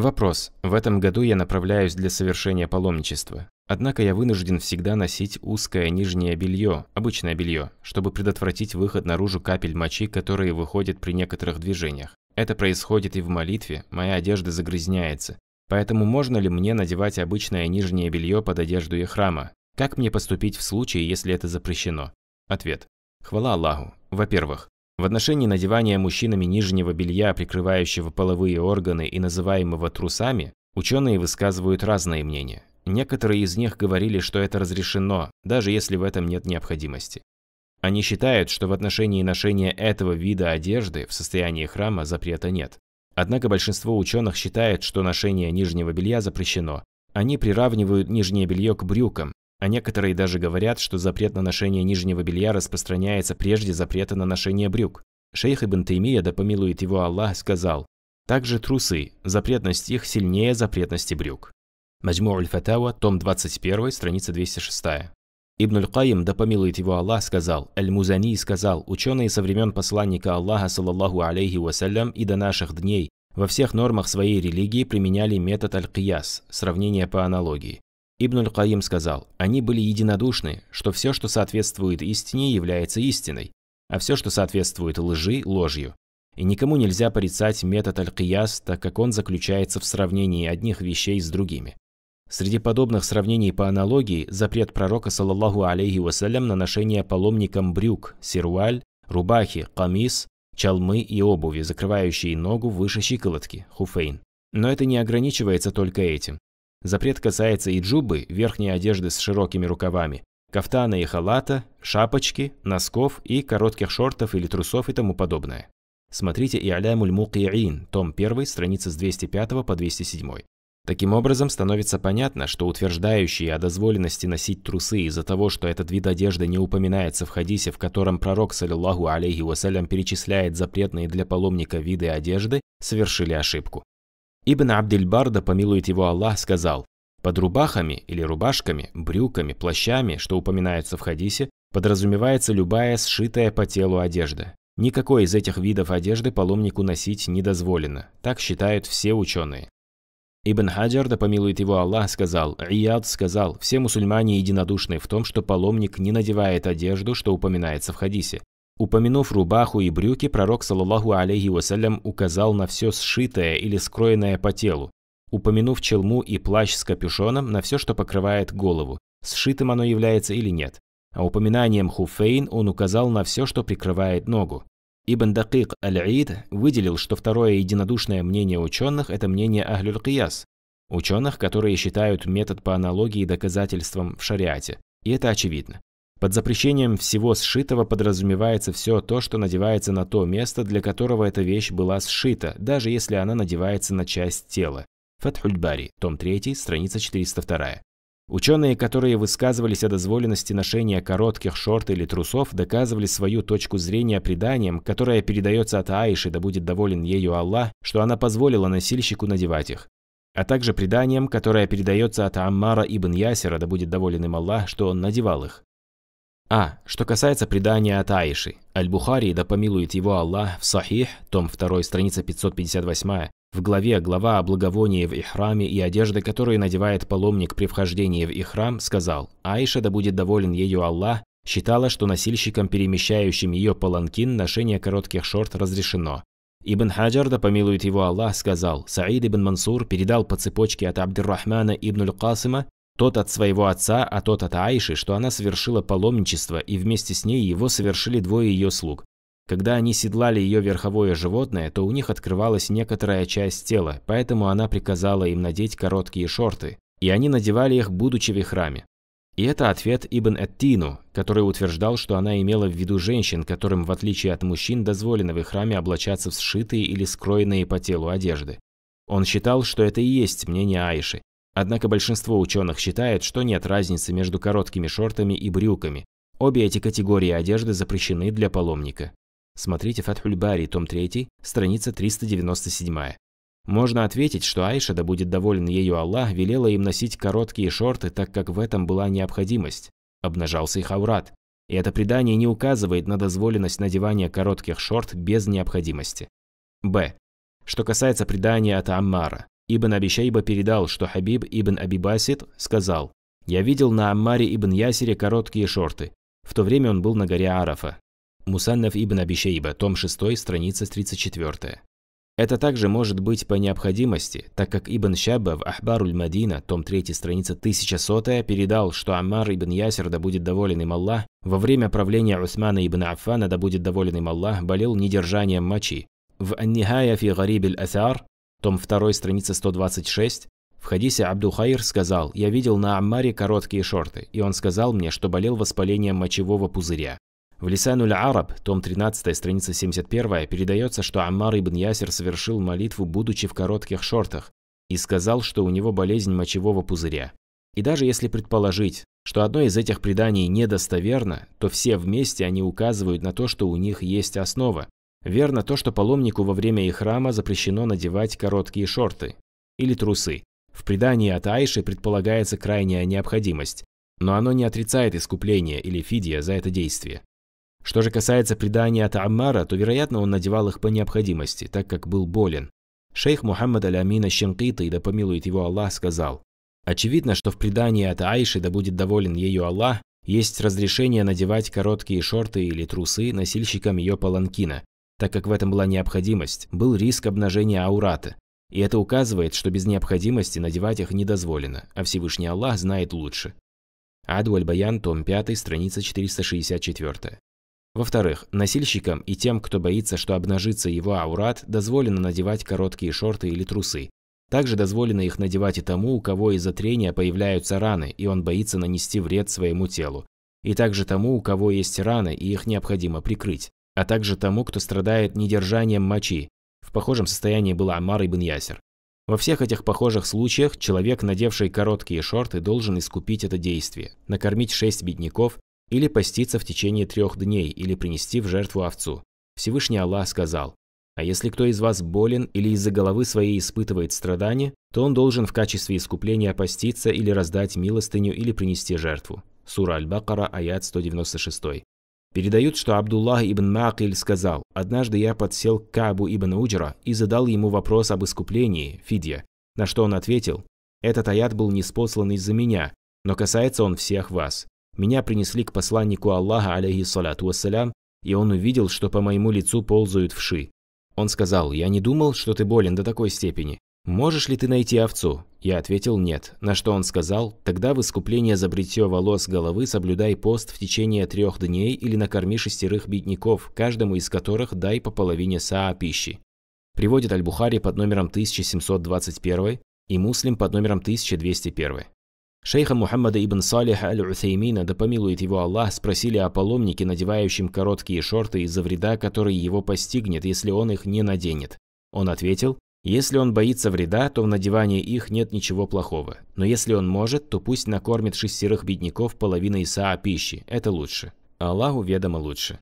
Вопрос. В этом году я направляюсь для совершения паломничества. Однако я вынужден всегда носить узкое нижнее белье, обычное белье, чтобы предотвратить выход наружу капель мочи, которые выходят при некоторых движениях. Это происходит и в молитве, моя одежда загрязняется. Поэтому можно ли мне надевать обычное нижнее белье под одежду и храма? Как мне поступить в случае, если это запрещено? Ответ. Хвала Аллаху. Во-первых, в отношении надевания мужчинами нижнего белья, прикрывающего половые органы и называемого трусами, ученые высказывают разные мнения. Некоторые из них говорили, что это разрешено, даже если в этом нет необходимости. Они считают, что в отношении ношения этого вида одежды в состоянии храма запрета нет. Однако большинство ученых считает, что ношение нижнего белья запрещено. Они приравнивают нижнее белье к брюкам, а некоторые даже говорят, что запрет на ношение нижнего белья распространяется прежде запрета на ношение брюк. Шейх Ибн Таймия, да помилует его Аллах, сказал, также трусы, запретность их сильнее запретности брюк. Маджму Аль-Фатава, том 21, страница 206. Ибн Аль-Каим, да помилует его Аллах, сказал, Аль-Музани сказал, ученые со времен посланника Аллаха, саллаллаху алейхи вассалям, и до наших дней во всех нормах своей религии применяли метод аль-кияс, сравнение по аналогии. Ибн Каим сказал, они были единодушны, что все, что соответствует истине, является истиной, а все, что соответствует лжи – ложью. И никому нельзя порицать метод Аль-Кияс, так как он заключается в сравнении одних вещей с другими. Среди подобных сравнений по аналогии запрет пророка, саллаллаху алейхи вассалям, на ношение паломникам брюк, сируаль, рубахи, камис, чалмы и обуви, закрывающие ногу выше щиколотки, хуфейн. Но это не ограничивается только этим. Запрет касается и джубы, верхней одежды с широкими рукавами, кафтана и халата, шапочки, носков и коротких шортов или трусов и тому подобное. Смотрите и Алямуль Мукиин, том 1, страница с 205 по 207. Таким образом, становится понятно, что утверждающие о дозволенности носить трусы из-за того, что этот вид одежды не упоминается в хадисе, в котором пророк, саллиллаху алейхи вассалям, перечисляет запретные для паломника виды одежды, совершили ошибку. Ибн Абдельбар, помилует его Аллах, сказал, под рубахами или рубашками, брюками, плащами, что упоминается в хадисе, подразумевается любая сшитая по телу одежда. Никакой из этих видов одежды паломнику носить не дозволено, так считают все ученые. Ибн Хаджар, да помилует его Аллах, сказал, Ияд сказал, все мусульмане единодушны в том, что паломник не надевает одежду, что упоминается в хадисе, Упомянув рубаху и брюки, пророк, саллаху алейхи вассалям, указал на все сшитое или скроенное по телу. Упомянув челму и плащ с капюшоном, на все, что покрывает голову, сшитым оно является или нет. А упоминанием Хуфейн он указал на все, что прикрывает ногу. Ибн Дакик Аль-Аид выделил, что второе единодушное мнение ученых – это мнение Ахлюль-Кияс, ученых, которые считают метод по аналогии доказательствам в шариате. И это очевидно. Под запрещением всего сшитого подразумевается все то, что надевается на то место, для которого эта вещь была сшита, даже если она надевается на часть тела. Фатхульбари, том 3, страница 402. Ученые, которые высказывались о дозволенности ношения коротких шорт или трусов, доказывали свою точку зрения преданием, которое передается от Аиши, да будет доволен ею Аллах, что она позволила носильщику надевать их. А также преданием, которое передается от Аммара ибн Ясера, да будет доволен им Аллах, что он надевал их. А. Что касается предания от Аиши. Аль-Бухари, да помилует его Аллах, в Сахих, том 2, страница 558, в главе глава о благовонии в Ихраме и одежды, которую надевает паломник при вхождении в Ихрам, сказал, Аиша, да будет доволен ею Аллах, считала, что носильщикам, перемещающим ее паланкин, ношение коротких шорт разрешено. Ибн Хаджар, да помилует его Аллах, сказал, Саид ибн Мансур передал по цепочке от Абдуррахмана ибн Аль-Касима, тот от своего отца, а тот от Аиши, что она совершила паломничество, и вместе с ней его совершили двое ее слуг. Когда они седлали ее верховое животное, то у них открывалась некоторая часть тела, поэтому она приказала им надеть короткие шорты, и они надевали их, будучи в храме. И это ответ Ибн Эттину, который утверждал, что она имела в виду женщин, которым, в отличие от мужчин, дозволено в храме облачаться в сшитые или скроенные по телу одежды. Он считал, что это и есть мнение Аиши, Однако большинство ученых считает, что нет разницы между короткими шортами и брюками. Обе эти категории одежды запрещены для паломника. Смотрите Фатхуль Бари, том 3, страница 397. Можно ответить, что Айша, да будет доволен ею Аллах, велела им носить короткие шорты, так как в этом была необходимость. Обнажался их Хаурат. И это предание не указывает на дозволенность надевания коротких шорт без необходимости. Б. Что касается предания от Аммара. Ибн Абишайба передал, что Хабиб ибн Абибасид сказал, «Я видел на Аммаре ибн Ясере короткие шорты. В то время он был на горе Арафа». Мусаннав ибн Абишейба, том 6, страница 34. Это также может быть по необходимости, так как Ибн Шабба в Ахбаруль Мадина, том 3, страница 1100, передал, что Аммар ибн Ясир да будет доволен им Аллах, во время правления Усмана ибн Аффана, да будет доволен им Аллах, болел недержанием мочи. В Ан-Нихая фи Гарибель Асар, том 2, страница 126, в хадисе Абдухаир сказал, «Я видел на Аммаре короткие шорты, и он сказал мне, что болел воспалением мочевого пузыря». В Лисануль Араб, том 13, страница 71, передается, что Аммар ибн Ясер совершил молитву, будучи в коротких шортах, и сказал, что у него болезнь мочевого пузыря. И даже если предположить, что одно из этих преданий недостоверно, то все вместе они указывают на то, что у них есть основа, Верно то, что паломнику во время их храма запрещено надевать короткие шорты или трусы. В предании от Аиши предполагается крайняя необходимость, но оно не отрицает искупление или фидия за это действие. Что же касается предания от Аммара, то, вероятно, он надевал их по необходимости, так как был болен. Шейх Мухаммад Аль-Амина Щенкита, и да помилует его Аллах, сказал, «Очевидно, что в предании от Аиши, да будет доволен ею Аллах, есть разрешение надевать короткие шорты или трусы носильщикам ее паланкина, так как в этом была необходимость, был риск обнажения аурата. И это указывает, что без необходимости надевать их не дозволено, а Всевышний Аллах знает лучше. Аду Аль-Баян, том 5, страница 464. Во-вторых, носильщикам и тем, кто боится, что обнажится его аурат, дозволено надевать короткие шорты или трусы. Также дозволено их надевать и тому, у кого из-за трения появляются раны, и он боится нанести вред своему телу. И также тому, у кого есть раны, и их необходимо прикрыть а также тому, кто страдает недержанием мочи. В похожем состоянии была Амар ибн Ясер. Во всех этих похожих случаях человек, надевший короткие шорты, должен искупить это действие, накормить шесть бедняков или поститься в течение трех дней или принести в жертву овцу. Всевышний Аллах сказал, «А если кто из вас болен или из-за головы своей испытывает страдания, то он должен в качестве искупления поститься или раздать милостыню или принести жертву». Сура Аль-Бакара, аят 196. Передают, что Абдуллах ибн Макиль сказал, «Однажды я подсел к Кабу ибн Уджра и задал ему вопрос об искуплении, Фидья, на что он ответил, «Этот аят был неспослан из-за меня, но касается он всех вас. Меня принесли к посланнику Аллаха, алейхиссалату вассалям, и он увидел, что по моему лицу ползают вши. Он сказал, «Я не думал, что ты болен до такой степени. «Можешь ли ты найти овцу?» Я ответил «нет», на что он сказал «Тогда в искупление за бритье волос головы соблюдай пост в течение трех дней или накорми шестерых бедняков, каждому из которых дай по половине саа пищи». Приводит Аль-Бухари под номером 1721 и Муслим под номером 1201. Шейха Мухаммада ибн Салиха аль-Утеймина, да помилует его Аллах, спросили о паломнике, надевающем короткие шорты из-за вреда, который его постигнет, если он их не наденет. Он ответил, если он боится вреда, то в надевании их нет ничего плохого. Но если он может, то пусть накормит шестерых бедняков половиной Исаа пищи, это лучше. Аллаху ведомо лучше.